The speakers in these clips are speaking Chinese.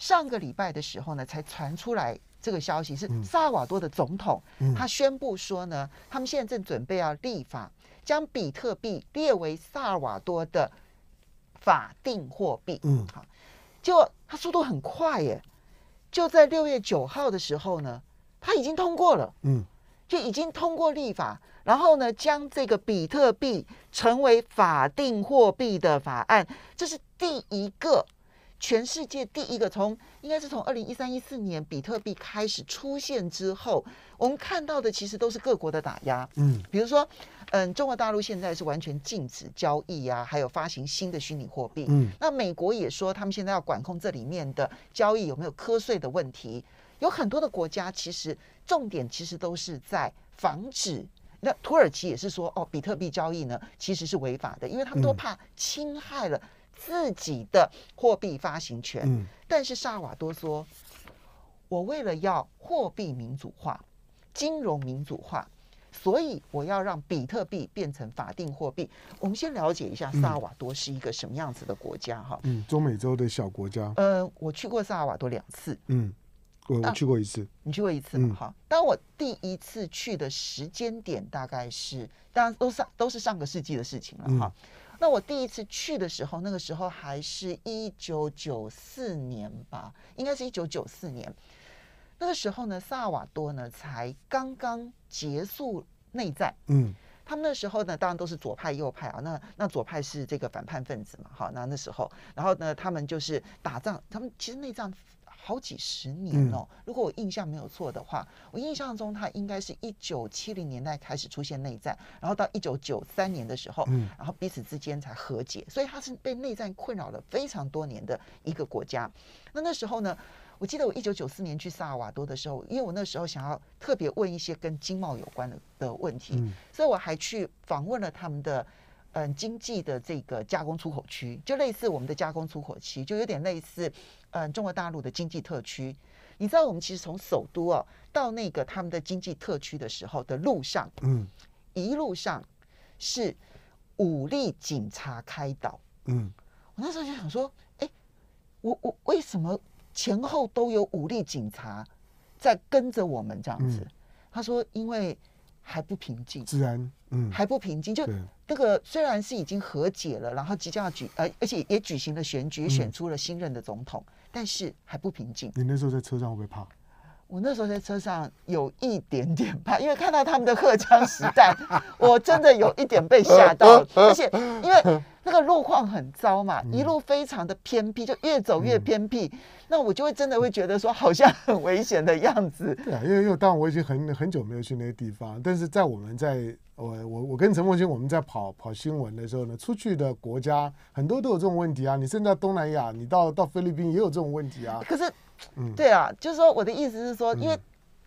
上个礼拜的时候呢，才传出来这个消息，是萨瓦多的总统他宣布说呢，他们现在正准备要立法，将比特币列为萨尔瓦多的法定货币。嗯，好，结果他速度很快耶，就在六月九号的时候呢，他已经通过了。嗯，就已经通过立法，然后呢，将这个比特币成为法定货币的法案，这是第一个。全世界第一个从应该是从二零一三一四年比特币开始出现之后，我们看到的其实都是各国的打压。嗯，比如说，嗯，中国大陆现在是完全禁止交易啊，还有发行新的虚拟货币。嗯，那美国也说他们现在要管控这里面的交易有没有瞌睡的问题。有很多的国家其实重点其实都是在防止。那土耳其也是说哦，比特币交易呢其实是违法的，因为他们都怕侵害了。自己的货币发行权，但是萨瓦多说，我为了要货币民主化、金融民主化，所以我要让比特币变成法定货币。我们先了解一下萨瓦多是一个什么样子的国家哈，嗯，中美洲的小国家。呃，我去过萨瓦多两次，嗯，我我去过一次，你去过一次吗？哈，当我第一次去的时间点大概是，当然都是都是上个世纪的事情了哈。那我第一次去的时候，那个时候还是一九九四年吧，应该是一九九四年。那个时候呢，萨瓦多呢才刚刚结束内战，嗯，他们那时候呢，当然都是左派右派啊。那那左派是这个反叛分子嘛，好，那那时候，然后呢，他们就是打仗，他们其实内战。好几十年哦，如果我印象没有错的话，我印象中他应该是一九七零年代开始出现内战，然后到一九九三年的时候，然后彼此之间才和解，所以他是被内战困扰了非常多年的一个国家。那那时候呢，我记得我一九九四年去萨尔瓦多的时候，因为我那时候想要特别问一些跟经贸有关的的问题，所以我还去访问了他们的嗯经济的这个加工出口区，就类似我们的加工出口区，就有点类似。嗯，中国大陆的经济特区，你知道我们其实从首都哦到那个他们的经济特区的时候的路上，嗯，一路上是武力警察开导，嗯，我那时候就想说，哎，我我为什么前后都有武力警察在跟着我们这样子？他说，因为还不平静，自然，嗯，还不平静，就那个虽然是已经和解了，然后即将要举，呃，而且也举行了选举，选出了新任的总统。但是还不平静。你那时候在车上会不会怕？我那时候在车上有一点点怕，因为看到他们的荷枪实弹，我真的有一点被吓到，而且因为。那个路况很糟嘛，一路非常的偏僻，就越走越偏僻，那我就会真的会觉得说好像很危险的样子。对啊，因为因为当然我已经很很久没有去那些地方，但是在我们在我我我跟陈梦欣我们在跑跑新闻的时候呢，出去的国家很多都有这种问题啊。你甚至在东南亚，你到到菲律宾也有这种问题啊。可是，对啊，就是说我的意思是说，因为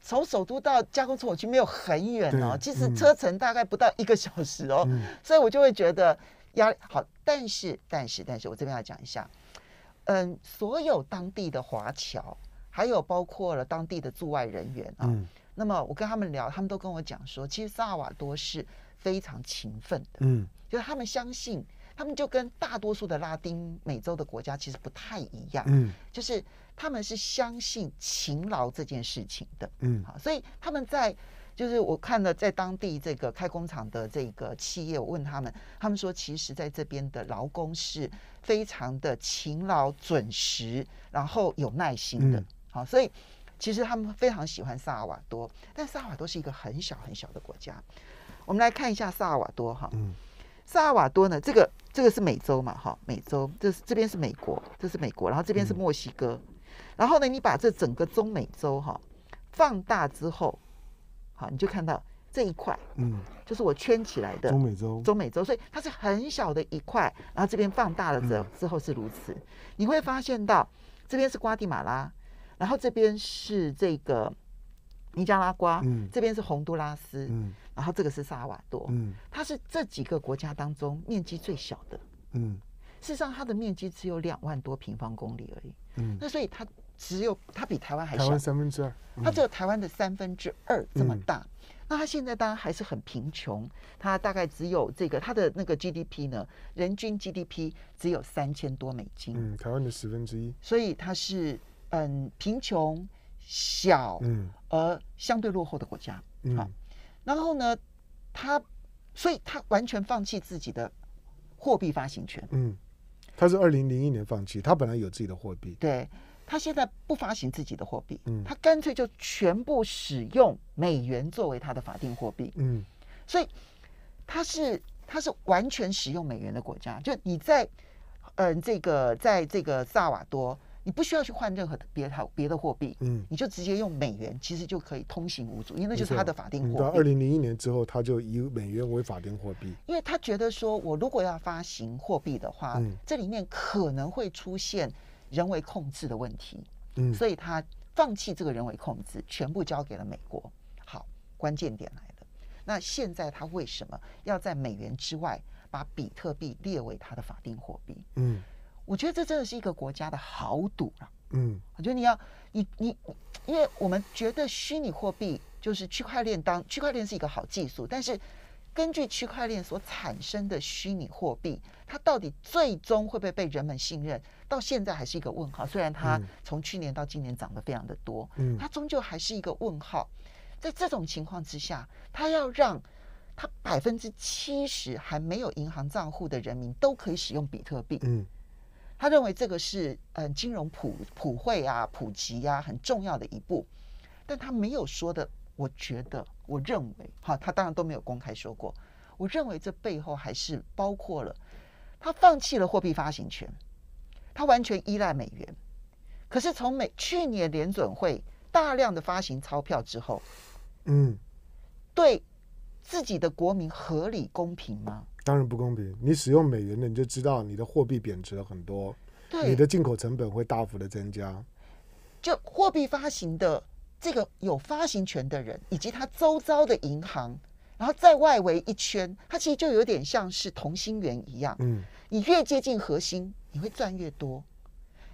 从首都到加工出口区没有很远哦，其实车程大概不到一个小时哦，所以我就会觉得。压力好，但是但是但是我这边要讲一下，嗯，所有当地的华侨，还有包括了当地的驻外人员啊，嗯，那么我跟他们聊，他们都跟我讲说，其实萨瓦多是非常勤奋的，嗯，就是他们相信，他们就跟大多数的拉丁美洲的国家其实不太一样，嗯，就是他们是相信勤劳这件事情的，嗯，好，所以他们在。就是我看了在当地这个开工厂的这个企业，我问他们，他们说其实在这边的劳工是非常的勤劳、准时，然后有耐心的。好，所以其实他们非常喜欢萨尔瓦多，但萨尔瓦多是一个很小很小的国家。我们来看一下萨尔瓦多哈，萨尔瓦多呢，这个这个是美洲嘛哈？美洲，这是这边是美国，这是美国，然后这边是墨西哥，然后呢，你把这整个中美洲哈放大之后。好，你就看到这一块，嗯，就是我圈起来的中美洲，中美洲，所以它是很小的一块，然后这边放大了之之后是如此，你会发现到这边是瓜地马拉，然后这边是这个尼加拉瓜，嗯，这边是洪都拉斯，嗯，然后这个是萨瓦多，嗯，它是这几个国家当中面积最小的，嗯，事实上它的面积只有两万多平方公里而已，嗯，那所以它。只有它比台湾还小，台湾三分之二，它只有台湾的三分之二这么大。那它现在当然还是很贫穷，它大概只有这个它的那个 GDP 呢，人均 GDP 只有三千多美金，嗯，台湾的十分之一。所以它是嗯贫穷小而相对落后的国家，好，然后呢，它所以它完全放弃自己的货币发行权，嗯，它是二零零一年放弃，它本来有自己的货币，对。他现在不发行自己的货币，他干脆就全部使用美元作为他的法定货币。嗯，所以他是他是完全使用美元的国家。就你在嗯这个在这个萨瓦多，你不需要去换任何别的别的货币，嗯，你就直接用美元，其实就可以通行无阻，因为那就是他的法定。货到二零零一年之后，他就以美元为法定货币，因为他觉得说，我如果要发行货币的话，这里面可能会出现。人为控制的问题，嗯，所以他放弃这个人为控制，全部交给了美国。好，关键点来了。那现在他为什么要在美元之外把比特币列为他的法定货币？嗯，我觉得这真的是一个国家的豪赌啊。嗯，我觉得你要你你，因为我们觉得虚拟货币就是区块链，当区块链是一个好技术，但是。根据区块链所产生的虚拟货币，它到底最终会不会被人们信任？到现在还是一个问号。虽然它从去年到今年涨得非常的多，嗯，它终究还是一个问号。在这种情况之下，他要让它百分之七十还没有银行账户的人民都可以使用比特币，嗯，他认为这个是嗯金融普普惠啊、普及啊很重要的一步，但他没有说的，我觉得。我认为，哈，他当然都没有公开说过。我认为这背后还是包括了他放弃了货币发行权，他完全依赖美元。可是从美去年联准会大量的发行钞票之后，嗯，对自己的国民合理公平吗？当然不公平。你使用美元的，你就知道你的货币贬值了很多，你的进口成本会大幅的增加。就货币发行的。这个有发行权的人，以及他周遭的银行，然后在外围一圈，它其实就有点像是同心圆一样。嗯，你越接近核心，你会赚越多；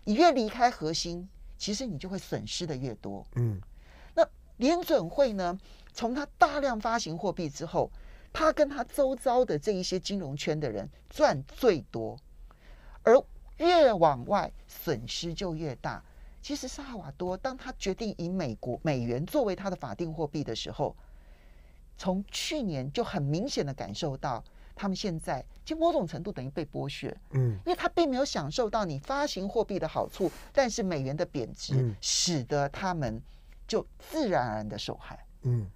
你越离开核心，其实你就会损失的越多。嗯，那联准会呢？从他大量发行货币之后，他跟他周遭的这一些金融圈的人赚最多，而越往外损失就越大。其实萨尔瓦多当他决定以美国美元作为他的法定货币的时候，从去年就很明显的感受到，他们现在就某种程度等于被剥削，嗯，因为他并没有享受到你发行货币的好处，但是美元的贬值使得他们就自然而然的受害，嗯，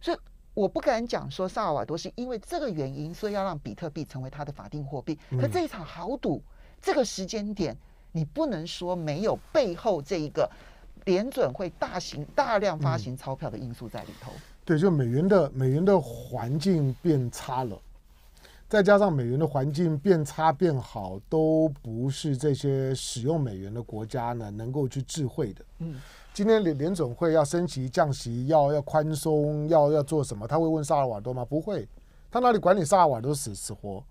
所以我不敢讲说萨尔瓦多是因为这个原因，所以要让比特币成为他的法定货币，可这一场豪赌，这个时间点。你不能说没有背后这一个联准会大型大量发行钞票的因素在里头。对，就美元的美元的环境变差了，再加上美元的环境变差变好，都不是这些使用美元的国家呢能够去智慧的。嗯，今天联联准会要升息降息，要要宽松，要要做什么？他会问萨尔瓦多吗？不会，他哪里管你萨尔瓦多死死活？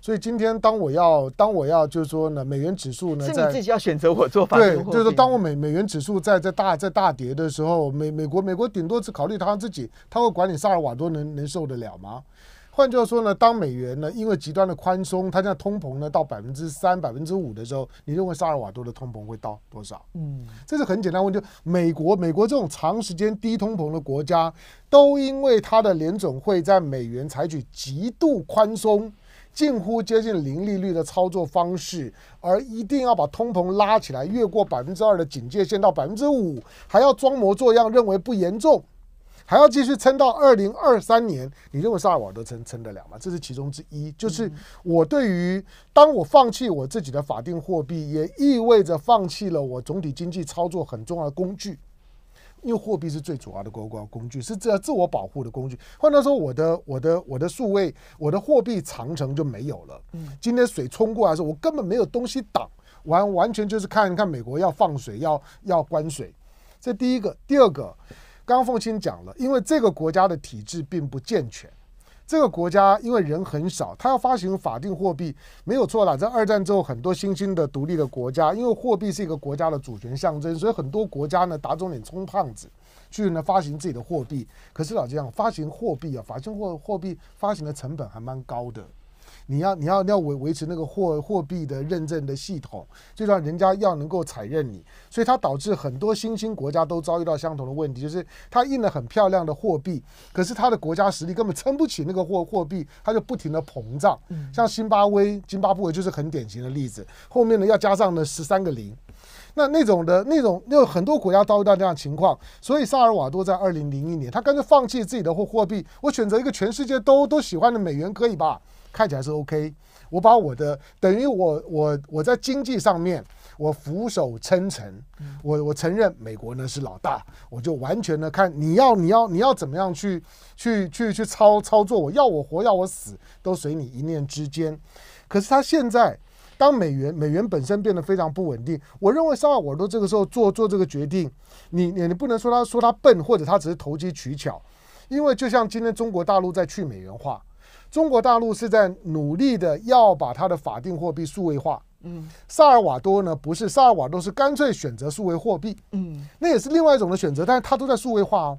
所以今天当我要当我要就是说呢，美元指数呢，是你自己要选择我做对，就是说，当我美美元指数在在大在大跌的时候，美美国美国顶多只考虑他自己，他会管你萨尔瓦多能能受得了吗？换句话说呢，当美元呢因为极端的宽松，它现在通膨呢到百分之三百分之五的时候，你认为萨尔瓦多的通膨会到多少？嗯，这是很简单问题。美国美国这种长时间低通膨的国家，都因为它的联准会在美元采取极度宽松。近乎接近零利率的操作方式，而一定要把通膨拉起来，越过百分之二的警戒线到百分之五，还要装模作样认为不严重，还要继续撑到二零二三年。你认为萨尔瓦多撑撑得了吗？这是其中之一。就是我对于当我放弃我自己的法定货币，也意味着放弃了我总体经济操作很重要的工具。因为货币是最主要的国国工具，是自自我保护的工具。换句话说，我的我的我的数位，我的货币长城就没有了。嗯，今天水冲过来的时，候，我根本没有东西挡，完完全就是看看美国要放水要要关水。这第一个，第二个，刚刚凤卿讲了，因为这个国家的体制并不健全。这个国家因为人很少，它要发行法定货币没有错啦。在二战之后，很多新兴的独立的国家，因为货币是一个国家的主权象征，所以很多国家呢打肿脸充胖子，去呢发行自己的货币。可是老这样发行货币啊，发行货货币发行的成本还蛮高的。你要你要你要维维持那个货货币的认证的系统，就让人家要能够采认你，所以它导致很多新兴国家都遭遇到相同的问题，就是它印了很漂亮的货币，可是它的国家实力根本撑不起那个货货币，它就不停的膨胀。像津巴威、津巴布韦就是很典型的例子，后面呢要加上呢十三个零，那那种的那种又很多国家遭遇到这样情况，所以萨尔瓦多在二零零一年，他干脆放弃自己的货货币，我选择一个全世界都都喜欢的美元可以吧？看起来是 OK，我把我的等于我我我在经济上面我俯首称臣，我我承认美国呢是老大，我就完全的看你要你要你要怎么样去去去去操操作，我要我活要我死都随你一念之间。可是他现在当美元美元本身变得非常不稳定，我认为塞尔维都这个时候做做这个决定，你你你不能说他说他笨或者他只是投机取巧，因为就像今天中国大陆在去美元化。中国大陆是在努力的要把它的法定货币数位化，嗯，萨尔瓦多呢不是萨尔瓦多是干脆选择数位货币，嗯，那也是另外一种的选择，但是它都在数位化啊。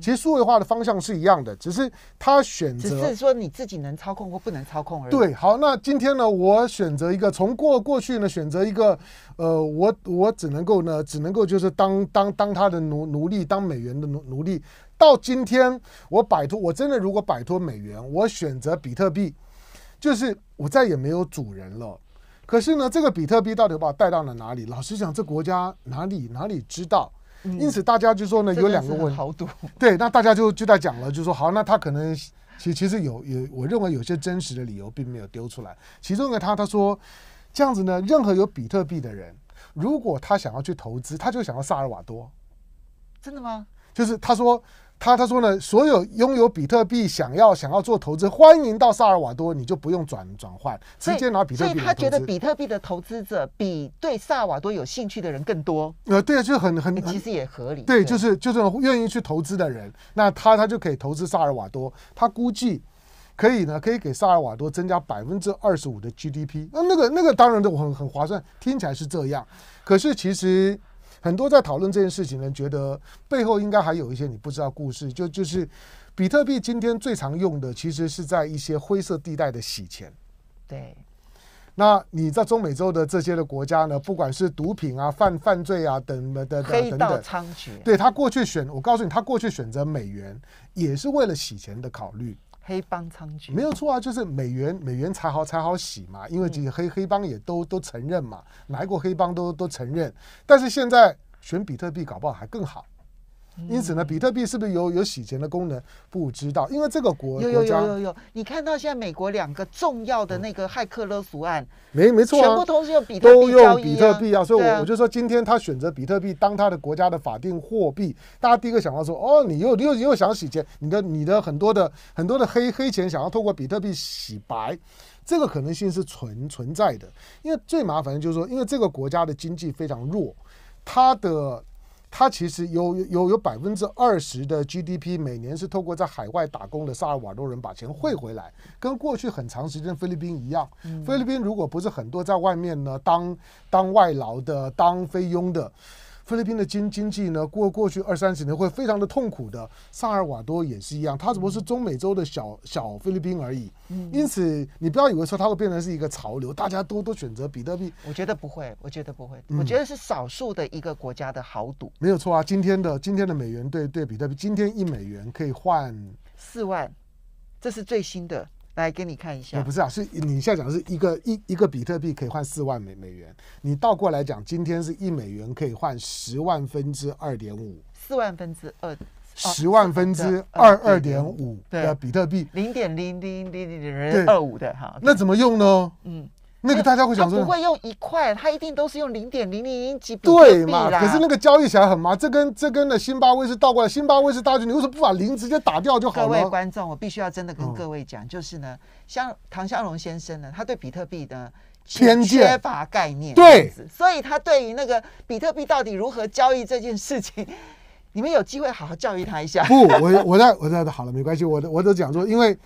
其实数位化的方向是一样的，只是他选择，只是说你自己能操控或不能操控而已。对，好，那今天呢，我选择一个从过过去呢，选择一个，呃，我我只能够呢，只能够就是当当当他的奴奴隶，当美元的奴奴隶。到今天，我摆脱，我真的如果摆脱美元，我选择比特币，就是我再也没有主人了。可是呢，这个比特币到底把我带到了哪里？老实讲，这国家哪里哪里知道？因此，大家就说呢，有两个问，对，那大家就就在讲了，就说好，那他可能其其实有有，我认为有些真实的理由并没有丢出来。其中个他他说，这样子呢，任何有比特币的人，如果他想要去投资，他就想要萨尔瓦多，真的吗？就是他说。他他说呢，所有拥有比特币想要想要做投资，欢迎到萨尔瓦多，你就不用转转换，直接拿比特币。所以，他觉得比特币的投资者比对萨尔瓦多有兴趣的人更多。呃，对，啊，就很很，其实也合理。对，就是就是愿意去投资的人，那他他就可以投资萨尔瓦多，他估计可以呢，可以给萨尔瓦多增加百分之二十五的 GDP。那那个那个当然的很很划算，听起来是这样，可是其实。很多在讨论这件事情的人，觉得背后应该还有一些你不知道故事。就就是，比特币今天最常用的，其实是在一些灰色地带的洗钱。对。那你在中美洲的这些的国家呢？不管是毒品啊、犯犯罪啊，等等等等等等，猖獗。对他过去选，我告诉你，他过去选择美元也是为了洗钱的考虑。黑帮猖獗，没有错啊，就是美元，美元才好才好洗嘛，因为这些黑黑帮也都都承认嘛，哪国黑帮都都承认，但是现在选比特币搞不好还更好。因此呢，比特币是不是有有洗钱的功能？不知道，因为这个国家有有有有有，你看到现在美国两个重要的那个骇客勒索案，没没错，全国都是用比特币都用比特币啊。所以我我就说，今天他选择比特币当他的国家的法定货币，大家第一个想到说，哦，你又你又又想洗钱，你的你的很多的很多的黑黑钱想要透过比特币洗白，这个可能性是存存在的。因为最麻烦的就是说，因为这个国家的经济非常弱，它的。它其实有有有有百分之二十的 GDP 每年是透过在海外打工的萨尔瓦多人把钱汇回来，跟过去很长时间菲律宾一样。菲律宾如果不是很多在外面呢当当外劳的当菲佣的。菲律宾的经经济呢，过过去二三十年会非常的痛苦的。萨尔瓦多也是一样，它只不过是中美洲的小小菲律宾而已。因此，你不要以为说它会变成是一个潮流，大家都都选择比特币。我觉得不会，我觉得不会，我觉得是少数的一个国家的豪赌。没有错啊，今天的今天的美元对对比特币，今天一美元可以换四万，这是最新的。来给你看一下，不是啊，是你现在讲的是一个一一个比特币可以换四万美美元，你倒过来讲，今天是一美元可以换十万分之二点五，四万分之二，十万分之二二点五的比特币，零点零零零零二五的哈，那怎么用呢？嗯。那个大家会想说，不会用一块，他一定都是用零点零零零几比对嘛？可是那个交易起来很麻这跟这跟的辛巴威是倒过来，辛巴威是倒着。你为什么不把零直接打掉就好了？各位观众，我必须要真的跟各位讲，就是呢，像唐湘龙先生呢，他对比特币的偏缺乏概念，对，所以他对于那个比特币到底如何交易这件事情，你们有机会好好教育他一下。不，我我在我在好了，没关系，我都我都讲说，因为。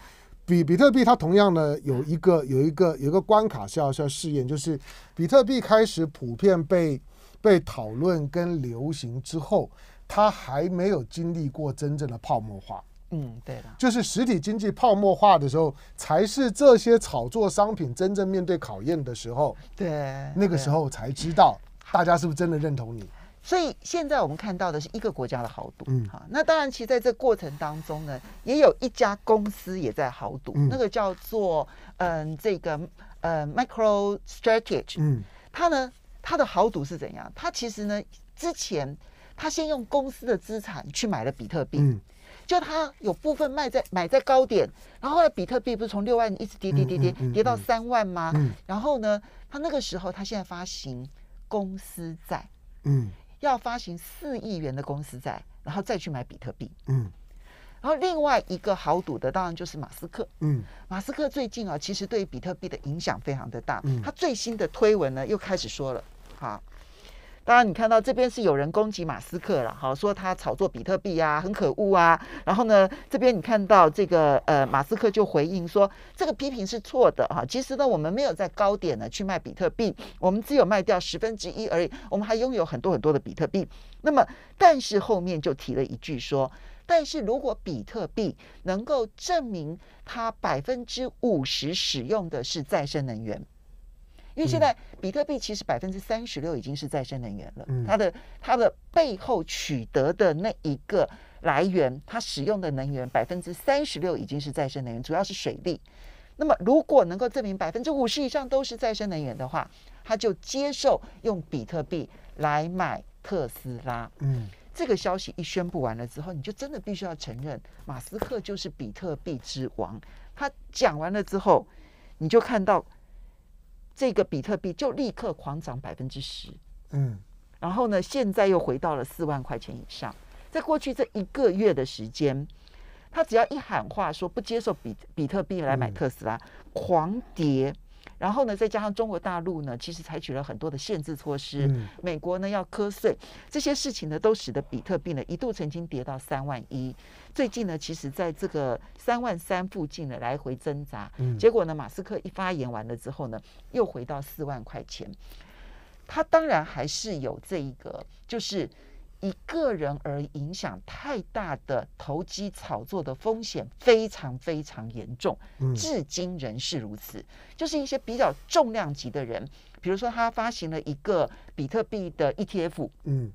比比特币，它同样呢有一个有一个有一个关卡，是要要试验，就是比特币开始普遍被被讨论跟流行之后，它还没有经历过真正的泡沫化。嗯，对的。就是实体经济泡沫化的时候，才是这些炒作商品真正面对考验的时候。对，那个时候才知道大家是不是真的认同你。所以现在我们看到的是一个国家的豪赌，嗯，好，那当然，其实在这过程当中呢，也有一家公司也在豪赌，那个叫做嗯，这个呃，MicroStrategy，嗯，它呢，它的豪赌是怎样？它其实呢，之前它先用公司的资产去买了比特币，嗯，就它有部分卖在买在高点，然后来比特币不是从六万一直跌跌跌跌跌到三万吗？嗯，然后呢，它那个时候它现在发行公司债，嗯。要发行四亿元的公司债，然后再去买比特币。嗯，然后另外一个豪赌的，当然就是马斯克。嗯，马斯克最近啊，其实对比特币的影响非常的大。他最新的推文呢，又开始说了，好。当然，你看到这边是有人攻击马斯克了，哈，说他炒作比特币啊，很可恶啊。然后呢，这边你看到这个呃，马斯克就回应说，这个批评是错的，哈。其实呢，我们没有在高点呢去卖比特币，我们只有卖掉十分之一而已，我们还拥有很多很多的比特币。那么，但是后面就提了一句说，但是如果比特币能够证明它百分之五十使用的是再生能源。因为现在比特币其实百分之三十六已经是再生能源了，它的它的背后取得的那一个来源，它使用的能源百分之三十六已经是再生能源，主要是水利。那么如果能够证明百分之五十以上都是再生能源的话，他就接受用比特币来买特斯拉。嗯，这个消息一宣布完了之后，你就真的必须要承认马斯克就是比特币之王。他讲完了之后，你就看到。这个比特币就立刻狂涨百分之十，嗯，然后呢，现在又回到了四万块钱以上。在过去这一个月的时间，他只要一喊话说不接受比比特币来买特斯拉，狂跌。然后呢，再加上中国大陆呢，其实采取了很多的限制措施。美国呢要瞌睡，这些事情呢都使得比特币呢一度曾经跌到三万一。最近呢，其实在这个三万三附近呢来回挣扎。结果呢，马斯克一发言完了之后呢，又回到四万块钱。他当然还是有这一个，就是。以个人而影响太大的投机炒作的风险非常非常严重，至今仍是如此。就是一些比较重量级的人，比如说他发行了一个比特币的 ETF，嗯，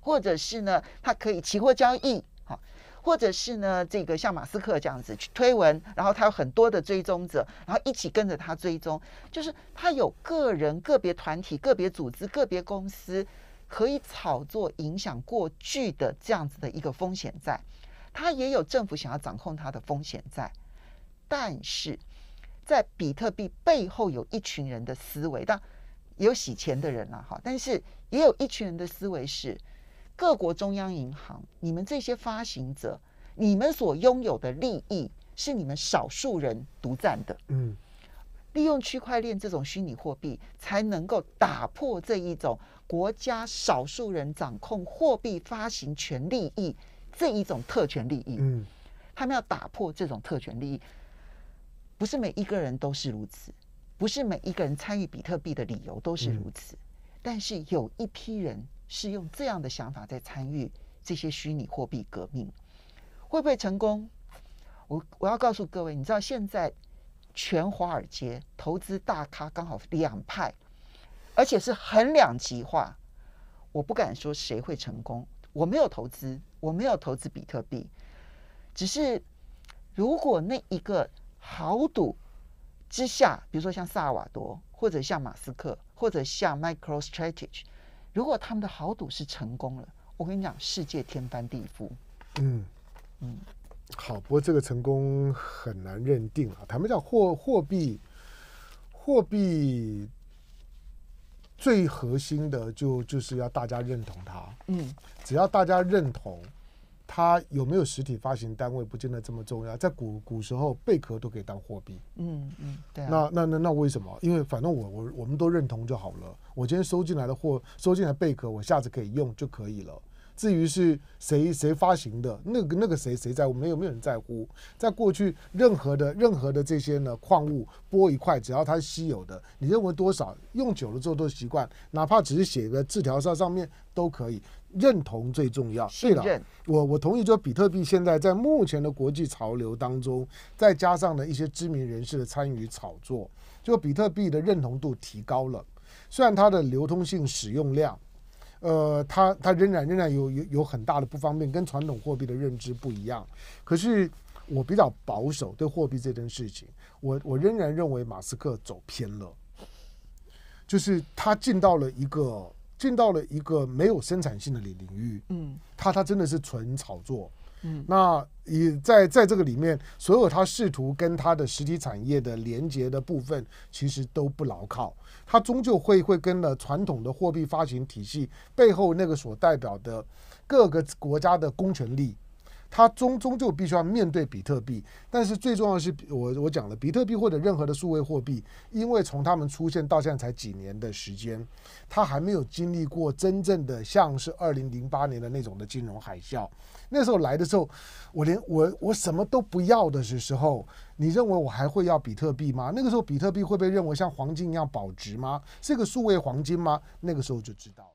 或者是呢他可以期货交易，好，或者是呢这个像马斯克这样子去推文，然后他有很多的追踪者，然后一起跟着他追踪，就是他有个人、个别团体、个别组织、个别公司。可以炒作影响过去的这样子的一个风险在，它也有政府想要掌控它的风险在，但是在比特币背后有一群人的思维，但也有洗钱的人了哈，但是也有一群人的思维是，各国中央银行，你们这些发行者，你们所拥有的利益是你们少数人独占的，嗯。利用区块链这种虚拟货币，才能够打破这一种国家少数人掌控货币发行权利、益这一种特权利益。嗯，他们要打破这种特权利益，不是每一个人都是如此，不是每一个人参与比特币的理由都是如此。但是有一批人是用这样的想法在参与这些虚拟货币革命，会不会成功？我我要告诉各位，你知道现在。全华尔街投资大咖刚好两派，而且是很两极化。我不敢说谁会成功，我没有投资，我没有投资比特币。只是如果那一个豪赌之下，比如说像萨瓦多，或者像马斯克，或者像 MicroStrategy，如果他们的豪赌是成功了，我跟你讲，世界天翻地覆。嗯嗯。好，不过这个成功很难认定啊。坦白讲货货币，货币最核心的就就是要大家认同它。嗯，只要大家认同，它有没有实体发行单位不见得这么重要。在古古时候，贝壳都可以当货币。嗯嗯，对。那那那那为什么？因为反正我我我们都认同就好了。我今天收进来的货，收进来的贝壳，我下次可以用就可以了。至于是谁谁发行的，那个那个谁谁在，乎，没有没有人在乎。在过去，任何的任何的这些呢矿物，剥一块，只要它是稀有的，你认为多少？用久了之后都习惯，哪怕只是写个字条上上面都可以，认同最重要。对了，我我同意，就比特币现在在目前的国际潮流当中，再加上呢一些知名人士的参与炒作，就比特币的认同度提高了。虽然它的流通性使用量。呃，它它仍然仍然有有有很大的不方便，跟传统货币的认知不一样。可是我比较保守，对货币这件事情，我我仍然认为马斯克走偏了，就是他进到了一个进到了一个没有生产性的领领域，嗯，他他真的是纯炒作。那也在在这个里面，所有他试图跟他的实体产业的连接的部分，其实都不牢靠。他终究会会跟了传统的货币发行体系背后那个所代表的各个国家的公权力。它终终究必须要面对比特币，但是最重要的是，我我讲了，比特币或者任何的数位货币，因为从它们出现到现在才几年的时间，它还没有经历过真正的像是二零零八年的那种的金融海啸。那时候来的时候，我连我我什么都不要的时候，你认为我还会要比特币吗？那个时候比特币会被认为像黄金一样保值吗？是个数位黄金吗？那个时候就知道。